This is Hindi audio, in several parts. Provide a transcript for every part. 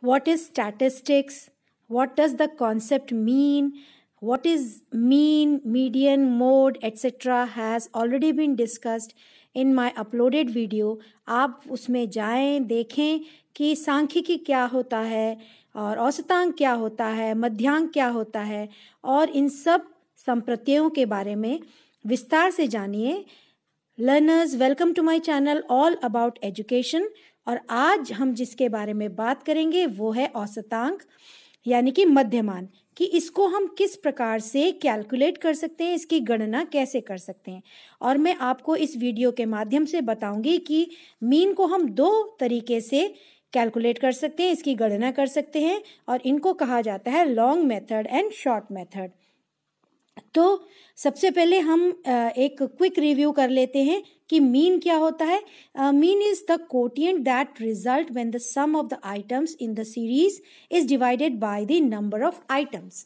what is statistics what does the concept mean what is mean median mode etc has already been discussed in my uploaded video आप उसमें जाएं देखें कि सांख्यिकी क्या होता है और औसतांक क्या होता है मध्यांक क्या होता है और इन सब संप्रत्ययों के बारे में विस्तार से जानिए learners welcome to my channel all about education और आज हम जिसके बारे में बात करेंगे वो है औसतांक यानी कि मध्यमान कि इसको हम किस प्रकार से कैलकुलेट कर सकते हैं इसकी गणना कैसे कर सकते हैं और मैं आपको इस वीडियो के माध्यम से बताऊंगी कि मीन को हम दो तरीके से कैलकुलेट कर सकते हैं इसकी गणना कर सकते हैं और इनको कहा जाता है long method and short method तो सबसे पहले हम एक क्विक रिव्यू कर लेते हैं कि मीन क्या होता है mean is the quotient that result when the sum of the items in the series is divided by the number of items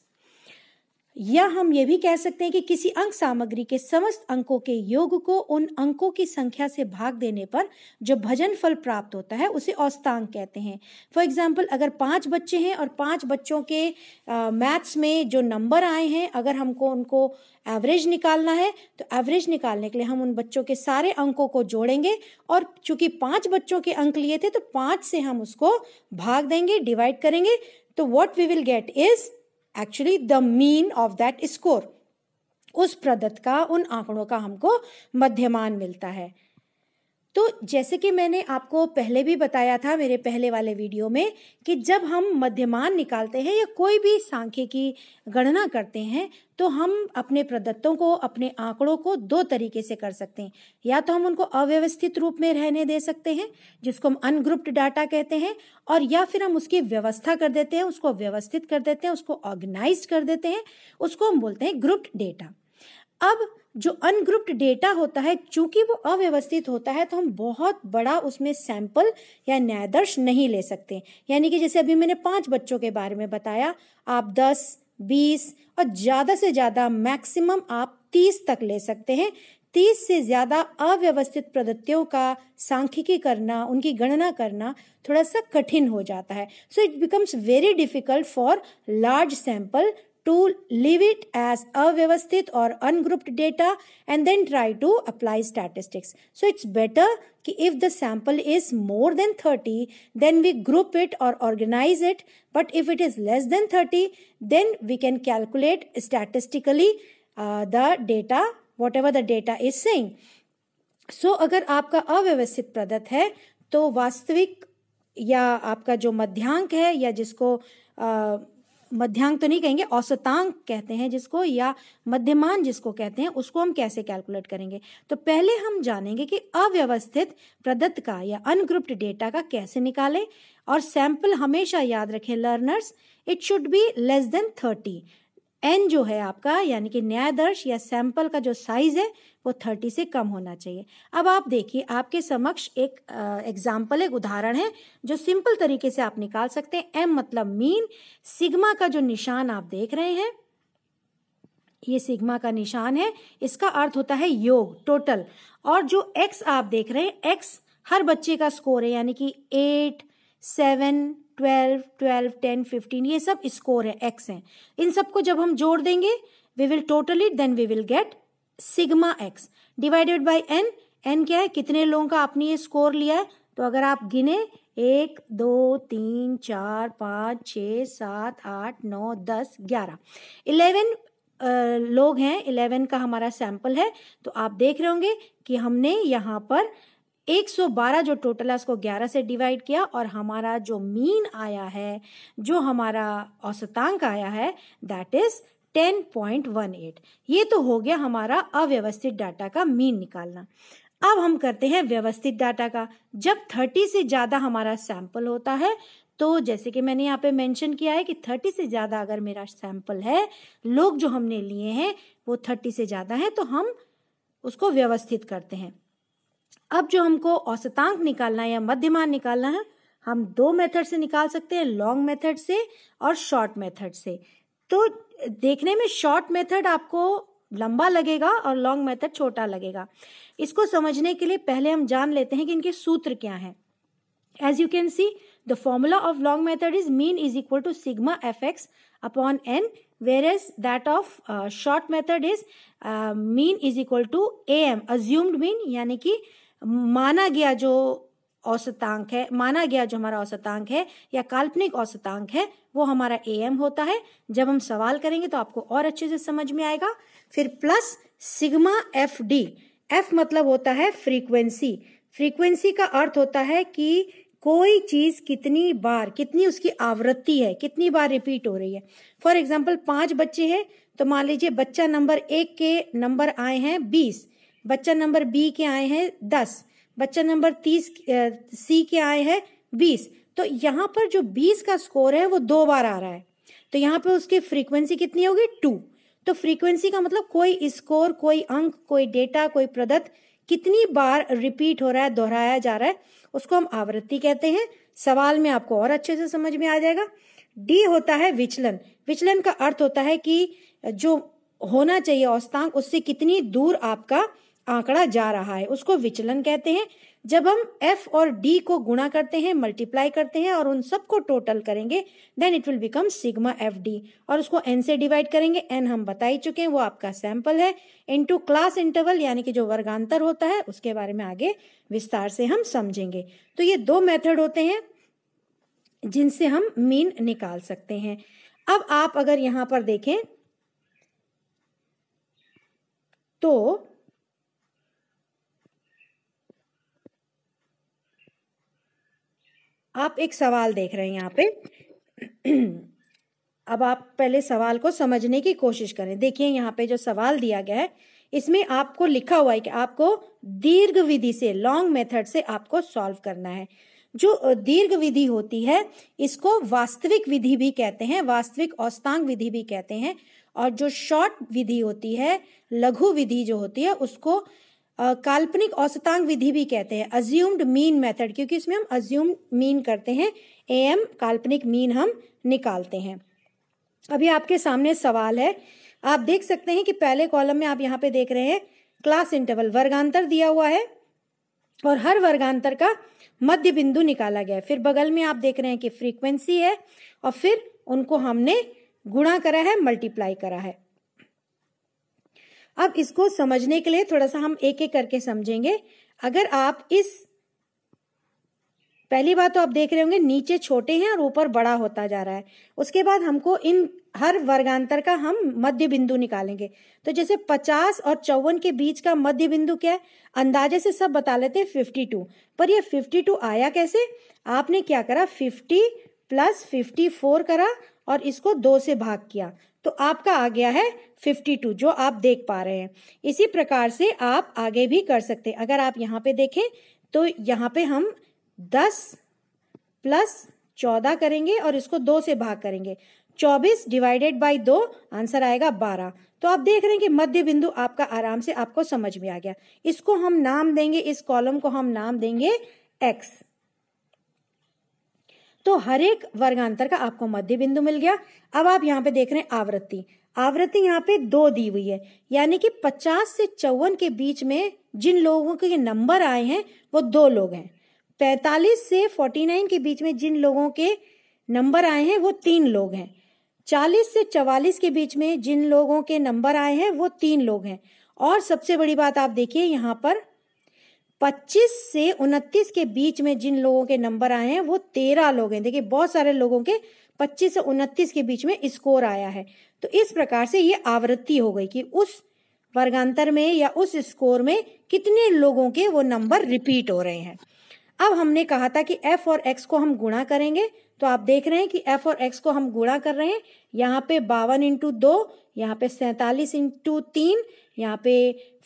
या हम ये भी कह सकते हैं कि किसी अंक सामग्री के समस्त अंकों के योग को उन अंकों की संख्या से भाग देने पर जो भजन फल प्राप्त होता है उसे औस्तांक कहते हैं फॉर एग्जाम्पल अगर पांच बच्चे हैं और पांच बच्चों के मैथ्स में जो नंबर आए हैं अगर हमको उनको एवरेज निकालना है तो एवरेज निकालने के लिए हम उन बच्चों के सारे अंकों को जोड़ेंगे और चूंकि पांच बच्चों के अंक लिए थे तो पांच से हम उसको भाग देंगे डिवाइड करेंगे तो what we will get is actually the mean of that score उस प्रदत्त का उन आंकड़ों का हमको मध्यमान मिलता है तो जैसे कि मैंने आपको पहले भी बताया था मेरे पहले वाले वीडियो में कि जब हम मध्यमान निकालते हैं या कोई भी सांख्यिकी गणना करते हैं तो हम अपने प्रदत्तों को अपने आंकड़ों को दो तरीके से कर सकते हैं या तो हम उनको अव्यवस्थित रूप में रहने दे सकते हैं जिसको हम अनग्रुप्ड डाटा कहते हैं और या फिर हम उसकी व्यवस्था कर देते हैं उसको व्यवस्थित कर देते हैं उसको ऑर्गेनाइज कर देते हैं उसको हम बोलते हैं ग्रुप्ड डेटा अब जो अनग्रुप्ड डेटा होता है चूंकि वो अव्यवस्थित होता है तो हम बहुत बड़ा उसमें सैंपल या न्यायदर्श नहीं ले सकते यानी कि जैसे अभी मैंने पांच बच्चों के बारे में बताया आप दस बीस और ज़्यादा से ज़्यादा मैक्सिमम आप तीस तक ले सकते हैं तीस से ज़्यादा अव्यवस्थित पद्धतियों का सांख्यिकी करना उनकी गणना करना थोड़ा सा कठिन हो जाता है so it becomes very difficult for large sample to leave it as avyavasthit or ungrouped data and then try to apply statistics. So it's better if the sample is more than 30, then we group it or organize it. But if it is less than 30, then we can calculate statistically uh, the data, whatever the data is saying. So so, अगर आपका अव्यवस्थित प्रदत्त है तो वास्तविक या आपका जो मध्यांक है या जिसको मध्यांक तो नहीं कहेंगे औसतांक कहते हैं जिसको या मध्यमान जिसको कहते हैं उसको हम कैसे कैलकुलेट करेंगे तो पहले हम जानेंगे कि अव्यवस्थित प्रदत्त का या अनग्रुप्ड डेटा का कैसे निकालें और सैंपल हमेशा याद रखें learners it should be less than thirty N जो है आपका यानी कि न्यायदर्श या सैंपल का जो साइज है वो थर्टी से कम होना चाहिए अब आप देखिए आपके समक्ष एक एग्जाम्पल एक उदाहरण है जो सिंपल तरीके से आप निकाल सकते हैं एम मतलब मीन सिग्मा का जो निशान आप देख रहे हैं ये सिग्मा का निशान है इसका अर्थ होता है योग टोटल और जो एक्स आप देख रहे हैं एक्स हर बच्चे का स्कोर है यानी कि eight seven twelve twelve ten fifteen ये सब स्कोर है एक्स हैं इन सबको जब हम जोड़ देंगे we will total it then we will get sigma X divided by N N क्या है कितने लोगों का आपने ये स्कोर लिया है तो अगर आप गिने एक दो तीन चार पाँच छ सात आठ नौ दस ग्यारह इलेवन लोग हैं इलेवन का हमारा सैंपल है तो आप देख रहे होंगे कि हमने यहाँ पर 112 जो टोटल है उसको 11 से डिवाइड किया और हमारा जो मीन आया है जो हमारा औसतांक आया है दैट इज 10.18 ये तो हो गया हमारा अव्यवस्थित डाटा का मीन निकालना अब हम करते हैं व्यवस्थित डाटा का जब 30 से ज़्यादा हमारा सैंपल होता है तो जैसे कि मैंने यहाँ पे मेंशन किया है कि 30 से ज़्यादा अगर मेरा सैंपल है लोग जो हमने लिए हैं वो 30 से ज़्यादा है तो हम उसको व्यवस्थित करते हैं अब जो हमको औसतांक निकालना है या मध्यमान निकालना है हम दो मेथड से निकाल सकते हैं लॉन्ग मेथड से और शॉर्ट मेथड से तो देखने में शॉर्ट मेथड आपको लंबा लगेगा और लॉन्ग मेथड छोटा लगेगा इसको समझने के लिए पहले हम जान लेते हैं कि इनके सूत्र क्या हैं as you can see the formula of long method is mean is equal to sigma F X upon N where is that of short method is mean is equal to A M assumed mean यानी कि माना गया जो औसतांक है माना गया जो हमारा औसतांक है या काल्पनिक औसतांक है वो हमारा ए एम होता है जब हम सवाल करेंगे तो आपको और अच्छे से समझ में आएगा फिर plus sigma F D F मतलब होता है फ्रीक्वेंसी फ्रीक्वेंसी का अर्थ होता है कि कोई चीज कितनी बार कितनी उसकी आवृत्ति है कितनी बार रिपीट हो रही है फॉर एग्जाम्पल पांच बच्चे हैं तो मान लीजिए बच्चा नंबर एक के नंबर आए हैं बीस बच्चा नंबर बी के आए हैं दस बच्चा नंबर तीस सी के आए हैं बीस तो यहाँ पर जो बीस का स्कोर है वो दो बार आ रहा है तो यहाँ पे उसकी फ्रीक्वेंसी कितनी होगी टू तो फ्रीक्वेंसी का मतलब कोई स्कोर कोई अंक कोई डेटा कोई प्रदत्त कितनी बार रिपीट हो रहा है दोहराया जा रहा है उसको हम आवृत्ति कहते हैं सवाल में आपको और अच्छे से समझ में आ जाएगा डी होता है विचलन विचलन का अर्थ होता है कि जो होना चाहिए औस्तांक उससे कितनी दूर आपका आंकड़ा जा रहा है उसको विचलन कहते हैं जब हम एफ और डी को गुणा करते हैं मल्टीप्लाई करते हैं और उन सबको टोटल करेंगे then it will become sigma F D और उसको n से डिवाइड करेंगे एन हम बता ही चुके हैं वो आपका सैंपल है इनटू क्लास इंटरवल यानी कि जो वर्गांतर होता है उसके बारे में आगे विस्तार से हम समझेंगे तो ये दो मेथड होते हैं जिनसे हम मीन निकाल सकते हैं अब आप अगर यहां पर देखें तो आप एक सवाल देख रहे हैं यहाँ पे अब आप पहले सवाल को समझने की कोशिश करें देखिए यहाँ पे जो सवाल दिया गया है इसमें आपको लिखा हुआ है कि आपको दीर्घ विधि से लॉन्ग मेथड से आपको सॉल्व करना है जो दीर्घ विधि होती है इसको वास्तविक विधि भी कहते हैं वास्तविक औस्तांग विधि भी कहते हैं और जो शॉर्ट विधि होती है लघु विधि जो होती है उसको काल्पनिक औसतांक विधि भी कहते हैं अज्यूम्ड मीन मेथड क्योंकि इसमें हम अज्यूम्ड मीन करते हैं ए एम काल्पनिक मीन हम निकालते हैं अभी आपके सामने सवाल है आप देख सकते हैं कि पहले कॉलम में आप यहाँ पे देख रहे हैं क्लास इंटरवल वर्गांतर दिया हुआ है और हर वर्गांतर का मध्य बिंदु निकाला गया है फिर बगल में आप देख रहे हैं कि फ्रीक्वेंसी है और फिर उनको हमने गुणा करा है मल्टीप्लाई करा है अब इसको समझने के लिए थोड़ा सा हम एक एक करके समझेंगे अगर आप इस पहली बात तो आप देख रहे होंगे नीचे छोटे हैं और ऊपर बड़ा होता जा रहा है उसके बाद हमको इन हर वर्गांतर का हम मध्य बिंदु निकालेंगे तो जैसे 50 और चौवन के बीच का मध्य बिंदु क्या है अंदाजे से सब बता लेते हैं 52 पर ये 52 आया कैसे आपने क्या करा 50 प्लस 54 करा और इसको दो से भाग किया तो आपका आ गया है 52 जो आप देख पा रहे हैं इसी प्रकार से आप आगे भी कर सकते हैं अगर आप यहाँ पे देखें तो यहाँ पे हम 10 प्लस 14 करेंगे और इसको दो से भाग करेंगे 24 डिवाइडेड बाय दो आंसर आएगा 12 तो आप देख रहे हैं कि मध्य बिंदु आपका आराम से आपको समझ में आ गया इसको हम नाम देंगे इस कॉलम को हम नाम देंगे एक्स तो हर एक वर्गांतर का आपको मध्य बिंदु मिल गया अब आप यहाँ पे देख रहे हैं आवृत्ति आवृत्ति यहाँ पे दो दी हुई है यानी कि पचास से चौवन के बीच में जिन लोगों के नंबर आए हैं वो दो लोग हैं पैंतालीस से फोर्टी नाइन के बीच में जिन लोगों के नंबर आए हैं वो तीन लोग हैं चालीस से चवालीस के बीच में जिन लोगों के नंबर आए हैं वो तीन लोग हैं और सबसे बड़ी बात आप देखिए यहाँ पर पच्चीस से उनतीस के बीच में जिन लोगों के नंबर आए हैं वो तेरह लोग हैं देखिए बहुत सारे लोगों के पच्चीस से उनतीस के बीच में स्कोर आया है तो इस प्रकार से ये आवृत्ति हो गई कि उस वर्गांतर में या उस स्कोर में कितने लोगों के वो नंबर रिपीट हो रहे हैं अब हमने कहा था कि एफ और एक्स को हम गुणा करेंगे तो आप देख रहे हैं कि एफ और एक्स को हम गुणा कर रहे हैं यहाँ पे बावन इंटू दो यहाँ पे सैतालीस इंटू तीन यहाँ पे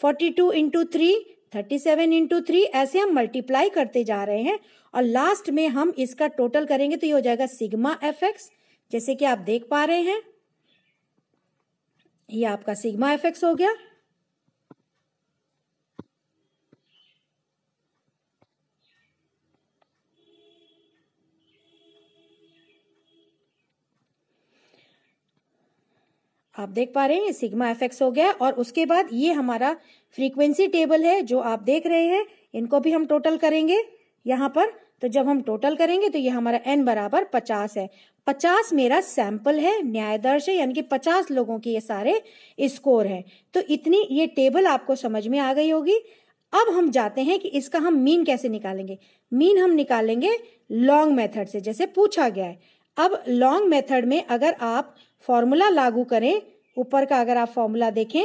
forty two into three thirty seven into three ऐसे हम मल्टीप्लाई करते जा रहे हैं और लास्ट में हम इसका टोटल करेंगे तो ये हो जाएगा सिग्मा एफ एक्स जैसे कि आप देख पा रहे हैं ये आपका सिग्मा एफ एक्स हो गया आप देख पा रहे हैं सिग्मा एफ हो गया और उसके बाद ये हमारा फ्रीक्वेंसी टेबल है जो आप देख रहे हैं इनको भी हम टोटल करेंगे यहाँ पर तो जब हम टोटल करेंगे तो ये हमारा एन बराबर पचास है पचास मेरा सैंपल है न्यायदर्श है यानी कि पचास लोगों के ये सारे स्कोर हैं तो इतनी ये टेबल आपको समझ में आ गई होगी अब हम जाते हैं कि इसका हम मीन कैसे निकालेंगे मीन हम निकालेंगे लॉन्ग मेथड से जैसे पूछा गया है अब लॉन्ग मेथड में अगर आप फॉर्मूला लागू करें ऊपर का अगर आप फॉर्मूला देखें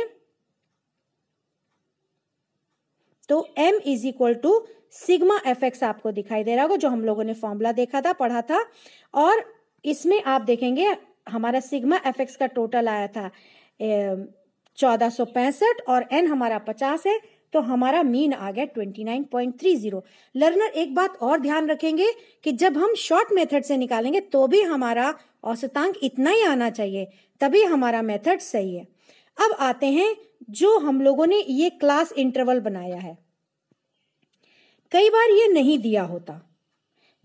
तो m is equal to sigma F x आपको दिखाई दे रहा होगा जो हम लोगों ने फॉर्मूला देखा था पढ़ा था और इसमें आप देखेंगे हमारा सिग्मा एफ एक्स का टोटल आया था चौदह सौ पैंसठ और एन हमारा पचास है तो हमारा मीन आ गया 29.30 लर्नर एक बात और ध्यान रखेंगे कि जब हम शॉर्ट मेथड से निकालेंगे तो भी हमारा औसतांक इतना ही आना चाहिए तभी हमारा मेथड सही है अब आते हैं जो हम लोगों ने ये क्लास इंटरवल बनाया है कई बार ये नहीं दिया होता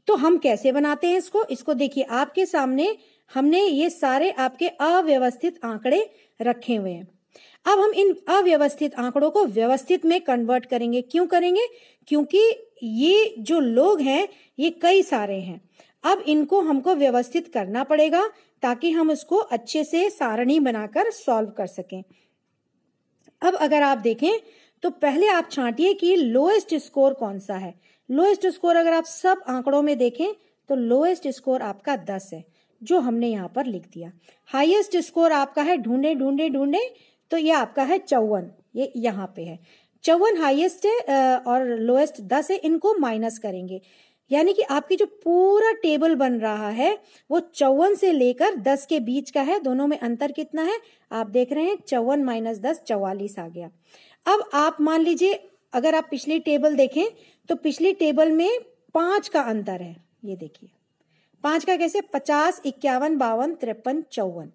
तो हम कैसे बनाते हैं इसको इसको देखिए आपके सामने हमने ये सारे आपके अव्यवस्थित आंकड़े रखे हुए हैं अब हम इन अव्यवस्थित आंकड़ों को व्यवस्थित में कन्वर्ट करेंगे क्यों करेंगे क्योंकि ये जो लोग हैं ये कई सारे हैं अब इनको हमको व्यवस्थित करना पड़ेगा ताकि हम इसको अच्छे से सारणी बनाकर सॉल्व कर सकें अब अगर आप देखें तो पहले आप छांटिए कि लोएस्ट स्कोर कौन सा है लोएस्ट स्कोर अगर आप सब आंकड़ों में देखें तो लोएस्ट स्कोर आपका दस है जो हमने यहाँ पर लिख दिया हाईएस्ट स्कोर आपका है ढूंढे ढूंढे ढूंढे तो ये आपका है चौवन ये यहाँ पे है चौवन हाईएस्ट है और लोएस्ट दस है इनको माइनस करेंगे यानी कि आपकी जो पूरा टेबल बन रहा है वो चौवन से लेकर दस के बीच का है दोनों में अंतर कितना है आप देख रहे हैं चौवन माइनस दस चौवालीस आ गया अब आप मान लीजिए अगर आप पिछली टेबल देखें तो पिछली टेबल में पांच का अंतर है ये देखिए पांच का कैसे पचास इक्यावन बावन तिरपन चौवन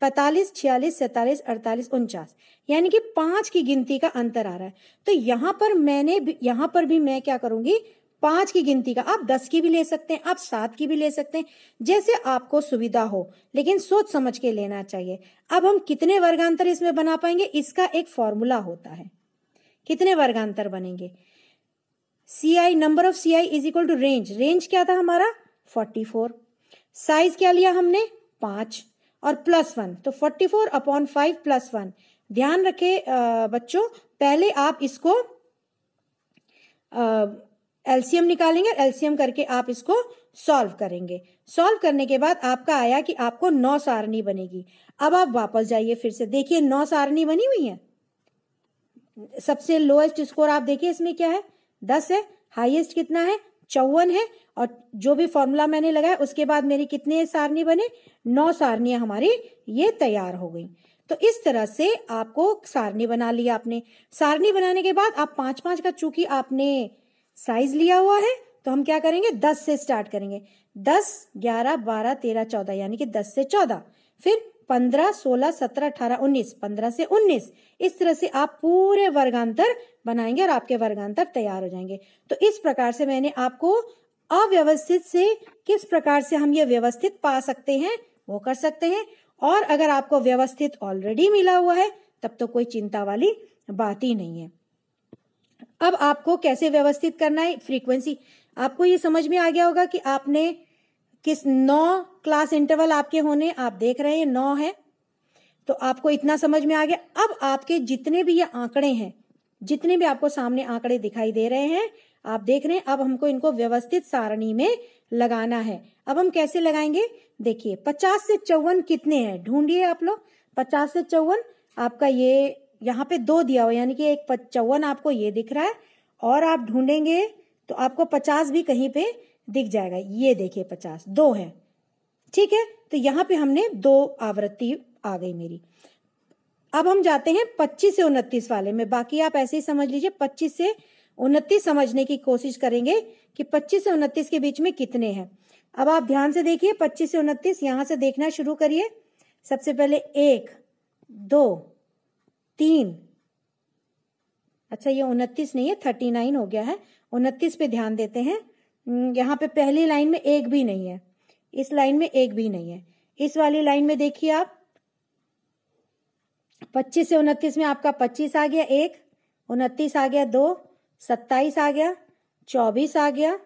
पैतालीस छियालीस सैतालीस अड़तालीस उनचास यानी कि पांच की गिनती का अंतर आ रहा है तो यहाँ पर मैंने यहाँ पर भी मैं क्या करूंगी पांच की गिनती का आप दस की भी ले सकते हैं आप सात की भी ले सकते हैं जैसे आपको सुविधा हो लेकिन सोच समझ के लेना चाहिए अब हम कितने वर्गांतर इसमें बना पाएंगे इसका एक फॉर्मूला होता है कितने वर्गांतर बनेंगे C I number of C I is equal to range range क्या था हमारा फोर्टी फोर साइज क्या लिया हमने पांच और प्लस वन तो forty four upon five plus one ध्यान रखे बच्चों पहले आप इसको एलसीएम निकालेंगे एलसीएम करके आप इसको सॉल्व करेंगे सॉल्व करने के बाद आपका आया कि आपको नौ सारणी बनेगी अब आप वापस जाइए फिर से देखिए नौ सारणी बनी हुई है सबसे लोएस्ट स्कोर आप देखिए इसमें क्या है दस है हाईएस्ट कितना है चौवन है और जो भी फॉर्मूला मैंने लगाया उसके बाद मेरी कितने सारणी बने नौ सारणियां हमारी ये तैयार हो गई तो इस तरह से आपको सारणी बना लिया आपने सारणी बनाने के बाद आप पांच पांच का चूंकि आपने साइज लिया हुआ है तो हम क्या करेंगे दस से स्टार्ट करेंगे दस ग्यारह बारह तेरह चौदह यानी कि दस से चौदह फिर पंद्रह सोलह सत्रह अठारह उन्नीस पंद्रह से उन्नीस इस तरह से आप पूरे वर्गांतर बनाएंगे और आपके वर्गांतर तैयार हो जाएंगे तो इस प्रकार से मैंने आपको अव्यवस्थित से किस प्रकार से हम ये व्यवस्थित पा सकते हैं वो कर सकते हैं और अगर आपको व्यवस्थित ऑलरेडी मिला हुआ है तब तो कोई चिंता वाली बात ही नहीं है अब आपको कैसे व्यवस्थित करना है फ्रीक्वेंसी आपको ये समझ में आ गया होगा कि आपने किस नौ क्लास इंटरवल आपके होने आप देख रहे हैं नौ है तो आपको इतना समझ में आ गया अब आपके जितने भी ये आंकड़े हैं जितने भी आपको सामने आंकड़े दिखाई दे रहे हैं आप देख रहे हैं अब हमको इनको व्यवस्थित सारणी में लगाना है अब हम कैसे लगाएंगे देखिए पचास से चौवन कितने हैं ढूंढिए आप लोग पचास से चौवन आपका ये यहाँ पे दो दिया हुआ यानी कि एक चौवन आपको ये दिख रहा है और आप ढूंढेंगे तो आपको पचास भी कहीं पे दिख जाएगा ये देखिए पचास दो है ठीक है तो यहाँ पे हमने दो आवृत्ति आ गई मेरी अब हम जाते हैं पच्चीस से उनतीस वाले में बाकी आप ऐसे ही समझ लीजिए पच्चीस से उनतीस समझने की कोशिश करेंगे कि पच्चीस से उनतीस के बीच में कितने हैं अब आप ध्यान से देखिए पच्चीस से उनतीस यहां से देखना शुरू करिए सबसे पहले एक दो तीन अच्छा ये उनतीस नहीं है थर्टी नाइन हो गया है उनतीस पे ध्यान देते हैं हम्म, यहाँ पे पहली लाइन में एक भी नहीं है इस लाइन में एक भी नहीं है इस वाली लाइन में देखिए आप पच्चीस से उनतीस में आपका पच्चीस आ गया एक उनतीस आ गया दो सत्ताईस आ गया चौबीस आ गया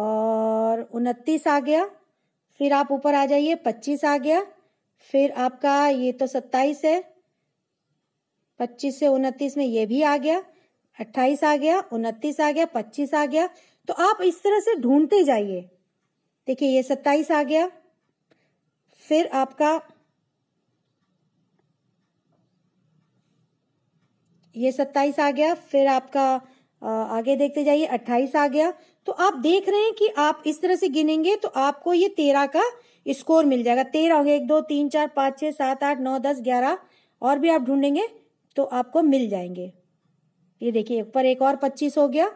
और उनतीस आ गया फिर आप ऊपर आ जाइए पच्चीस आ गया फिर आपका ये तो सत्ताईस है पच्चीस से उनतीस में ये भी आ गया अट्ठाईस आ गया उनतीस आ गया पच्चीस आ गया तो आप इस तरह से ढूंढते जाइए देखिए ये सत्ताईस आ गया फिर आपका ये सत्ताईस आ गया फिर आपका आगे देखते जाइए अट्ठाईस आ गया तो आप देख रहे हैं कि आप इस तरह से गिनेंगे तो आपको ये तेरह का स्कोर मिल जाएगा तेरह हो गया एक दो तीन चार पांच छह सात आठ नौ दस ग्यारह और भी आप ढूंढेंगे तो आपको मिल जाएंगे ये देखिए ऊपर एक और पच्चीस हो गया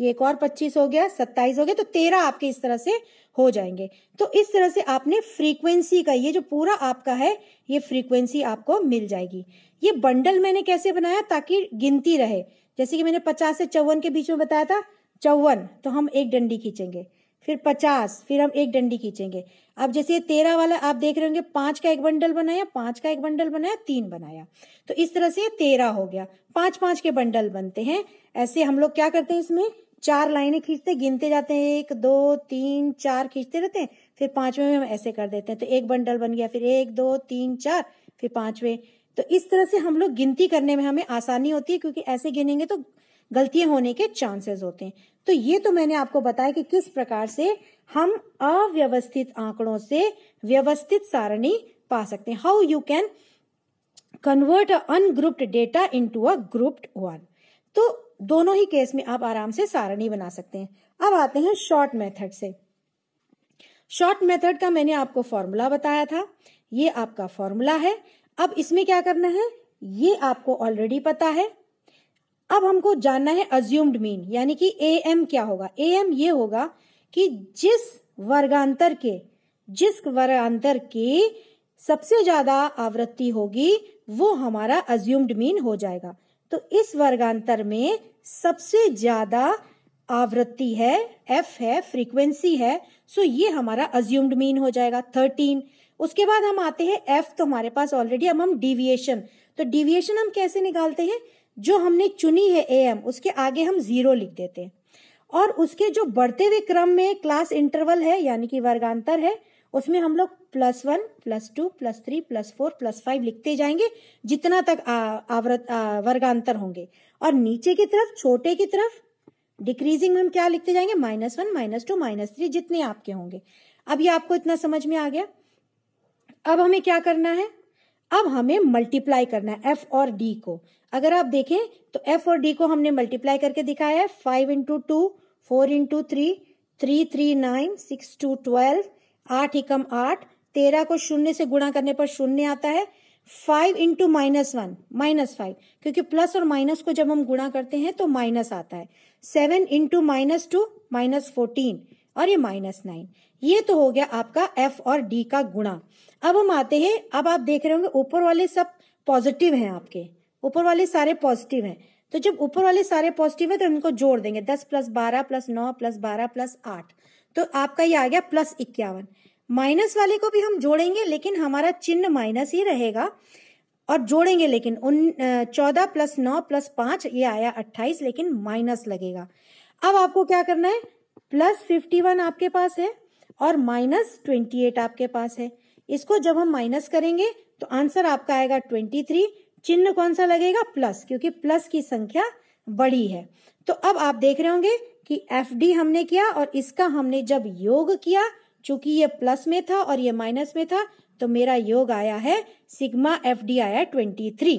ये एक और पच्चीस हो गया सत्ताईस हो गया तो तेरह आपके इस तरह से हो जाएंगे तो इस तरह से आपने फ्रीक्वेंसी का ये जो पूरा आपका है ये फ्रीक्वेंसी आपको मिल जाएगी ये बंडल मैंने कैसे बनाया ताकि गिनती रहे जैसे कि मैंने पचास से चौवन के बीच में बताया था चौवन तो हम एक डंडी खींचेंगे फिर पचास फिर हम एक डंडी खींचेंगे अब जैसे ये तेरह वाला आप देख रहे होंगे पांच का एक बंडल बनाया पांच का एक बंडल बनाया तीन बनाया तो इस तरह से ये तेरह हो गया पांच पांच के बंडल बनते हैं ऐसे हम लोग क्या करते हैं इसमें चार लाइनें खींचते गिनते जाते हैं एक दो तीन चार खींचते रहते हैं फिर पांचवें में हम ऐसे कर देते हैं तो एक बंडल बन गया फिर एक दो तीन चार फिर पांचवें तो इस तरह से हम लोग गिनती करने में हमें आसानी होती है क्योंकि ऐसे गिनेंगे तो गलतियां होने के चांसेस होते हैं तो ये तो मैंने आपको बताया कि किस प्रकार से हम अव्यवस्थित आंकड़ों से व्यवस्थित सारणी पा सकते हैं how you can convert ungrouped data into a grouped one तो दोनों ही केस में आप आराम से सारणी बना सकते हैं अब आते हैं शॉर्ट मेथड से शॉर्ट मेथड का मैंने आपको फॉर्मूला बताया था ये आपका फॉर्मूला है अब इसमें क्या करना है ये आपको ऑलरेडी पता है अब हमको जानना है अज्यूम्ड मीन यानी कि ए एम क्या होगा ए एम ये होगा कि जिस वर्गांतर के जिस वर्गांतर की सबसे ज्यादा आवृत्ति होगी वो हमारा अज्यूम्ड मीन हो जाएगा तो इस वर्गांतर में सबसे ज्यादा आवृत्ति है एफ है फ्रीक्वेंसी है सो ये हमारा अज्यूम्ड मीन हो जाएगा थर्टीन उसके बाद हम आते हैं एफ तो हमारे पास ऑलरेडी अब हम डिविएशन तो डिविएशन हम कैसे निकालते हैं जो हमने चुनी है ए एम उसके आगे हम जीरो लिख देते हैं और उसके जो बढ़ते हुए क्रम में क्लास इंटरवल है यानी कि वर्गांतर है उसमें हम लोग plus one plus two plus three plus four plus five लिखते जाएंगे जितना तक आवृत वर्गांतर होंगे और नीचे की तरफ छोटे की तरफ डिक्रीजिंग में हम क्या लिखते जाएंगे minus one minus two minus three जितने आपके होंगे अब ये आपको इतना समझ में आ गया अब हमें क्या करना है अब हमें मल्टीप्लाई करना है एफ और डी को अगर आप देखें तो एफ और डी को हमने मल्टीप्लाई करके दिखाया है five into two four into three three three nine six two twelve आठ एकम आठ तेरह को शून्य से गुणा करने पर शून्य आता है five into minus one minus five क्योंकि प्लस और माइनस को जब हम गुणा करते हैं तो माइनस आता है seven into minus two minus fourteen और ये माइनस नाइन ये तो हो गया आपका एफ और डी का गुणा अब हम आते हैं अब आप देख रहे होंगे ऊपर वाले सब पॉजिटिव हैं आपके ऊपर वाले सारे पॉजिटिव हैं तो जब ऊपर वाले सारे पॉजिटिव है तो इनको जोड़ देंगे दस प्लस बारह प्लस नौ प्लस बारह प्लस आठ तो आपका ये आ गया प्लस इक्यावन माइनस वाले को भी हम जोड़ेंगे लेकिन हमारा चिन्ह माइनस ही रहेगा और जोड़ेंगे लेकिन उन चौदह प्लस नौ प्लस पांच ये आया अट्ठाईस लेकिन माइनस लगेगा अब आपको क्या करना है प्लस फिफ्टी वन आपके पास है और माइनस ट्वेंटी एट आपके पास है इसको जब हम माइनस करेंगे तो आंसर आपका आएगा ट्वेंटी थ्री चिन्ह कौन सा लगेगा प्लस क्योंकि प्लस की संख्या बड़ी है तो अब आप देख रहे होंगे कि एफ डी हमने किया और इसका हमने जब योग किया चूंकि ये प्लस में था और ये माइनस में था तो मेरा योग आया है सिग्मा एफ डी आया ट्वेंटी थ्री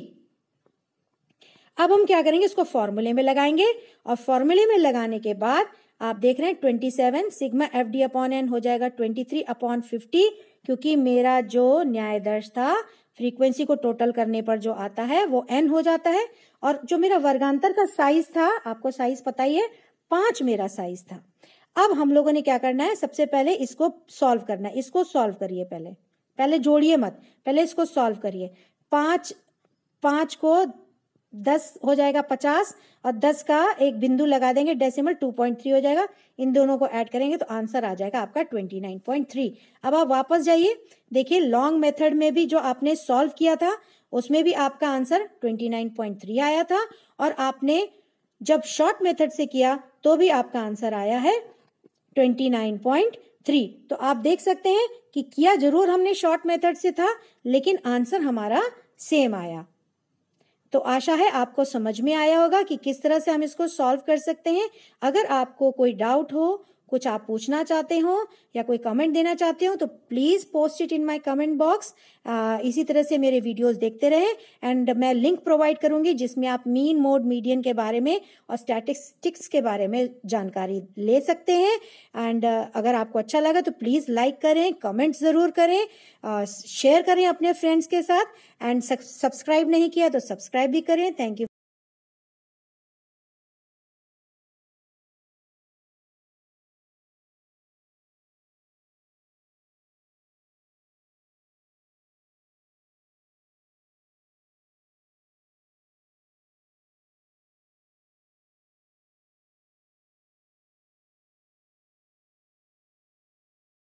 अब हम क्या करेंगे इसको फॉर्मूले में लगाएंगे और फॉर्मूले में लगाने के बाद आप देख रहे हैं twenty seven sigma F d upon n हो जाएगा ट्वेंटी थ्री अपॉन फिफ्टी क्योंकि मेरा जो न्याय दर्श था फ्रीक्वेंसी को टोटल करने पर जो आता है वो एन हो जाता है और जो मेरा वर्गांतर का साइज था आपको साइज पता ही है पांच मेरा साइज था अब हम लोगों ने क्या करना है सबसे पहले इसको सॉल्व करना है इसको सॉल्व करिए पहले पहले जोड़िए मत पहले इसको सॉल्व करिए पांच पांच को दस हो जाएगा पचास और दस का एक बिंदु लगा देंगे डेसिमल टू पॉइंट थ्री हो जाएगा इन दोनों को ऐड करेंगे तो आंसर आ जाएगा आपका ट्वेंटी नाइन पॉइंट थ्री अब आप वापस जाइए देखिए लॉन्ग मेथड में भी जो आपने सॉल्व किया था उसमें भी आपका answer twenty nine point three आया था और आपने जब शॉर्ट मेथड से किया तो भी आपका आंसर आया है 29.3 तो आप देख सकते हैं कि किया जरूर हमने शॉर्ट मेथड से था लेकिन आंसर हमारा सेम आया तो आशा है आपको समझ में आया होगा कि किस तरह से हम इसको सॉल्व कर सकते हैं अगर आपको कोई डाउट हो कुछ आप पूछना चाहते हो या कोई कमेंट देना चाहते हो तो please post it in my comment box इसी तरह से मेरे वीडियोस देखते रहे एंड मैं लिंक प्रोवाइड करूंगी जिसमें आप मीन मोड मीडियन के बारे में और स्टैटिस्टिक्स के बारे में जानकारी ले सकते हैं एंड uh, अगर आपको अच्छा लगा तो प्लीज लाइक करें कमेंट जरूर करें शेयर uh, करें अपने फ्रेंड्स के साथ एंड सब्सक्राइब नहीं किया तो सब्सक्राइब भी करें थैंक यू